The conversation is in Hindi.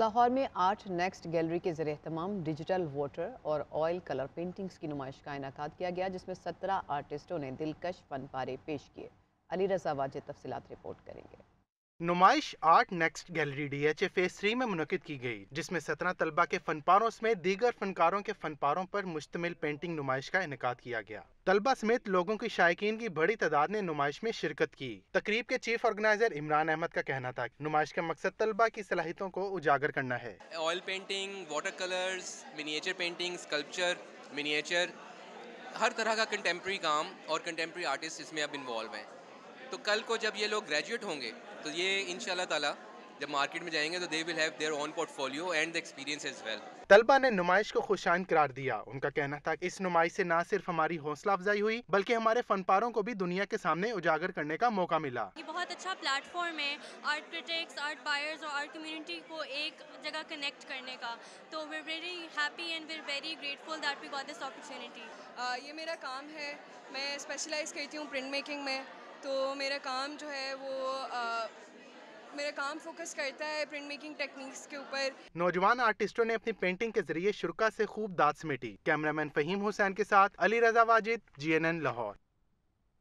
लाहौर में आर्ट नेक्स्ट गैलरी के जरिए तमाम डिजिटल वाटर और ऑयल कलर पेंटिंग्स की नुमाइश का इनका किया गया जिसमें सत्रह आर्टिस्टों ने दिलकश फन पारे पेश किए अली रजा वाजे तफसीत रिपोर्ट करेंगे नुमाइश art next gallery D H A phase three में मुनद की गई जिसमें सतना तलबा के फनपारों समेत दीगर फनकारों के फनपारों पर मुश्तमिल पेंटिंग नुमाइश का इनका किया गया तलबा समेत लोगों की शायकीन की बड़ी तादाद ने नुमाइश में शिरकत की तकरीब के चीफ ऑर्गेनाइजर इमरान अहमद का कहना था नुमाइश का मकसद तलबा की सलाहितों को उजागर करना है oil painting water colour miniature painting sculpture miniature हर तरह का कंटेम्प्रेरी काम और कंटेम्प्रेरी आर्टिस्ट इसमें अब इन्वॉल्व हैं तो कल को जब ये लोग ग्रेजुएट होंगे तो ये इन ताला जब मार्केट में जाएंगे तो they will have their own portfolio and the experience as well तलबा ने नुमाइश को खुशाइन करार दिया उनका कहना था कि इस नुमाइश से ना सिर्फ हमारी हौसला अफजाई हुई बल्कि हमारे फनपारों को भी दुनिया के सामने उजागर करने का मौका मिला ये बहुत अच्छा प्लेटफॉर्म है आर्ट क्रिटिक्स आर्ट बायर्स और आर्ट कम्युनिटी को एक जगह कनेक्ट करने का तो we very happy and we very grateful that we got this opportunity ये मेरा काम है मैं स्पेशलाइज करती हूँ प्रिंट मेकिंग में तो मेरा काम जो है वो आ, मेरा काम फोकस करता है प्रिंट मेकिंग टेक्निक्स के ऊपर नौजवान आर्टिस्टों ने अपनी पेंटिंग के जरिए शुरा से खूब दाद समेटी कैमरामैन फहीम हुसैन के साथ अली रजा वाजिद जी लाहौर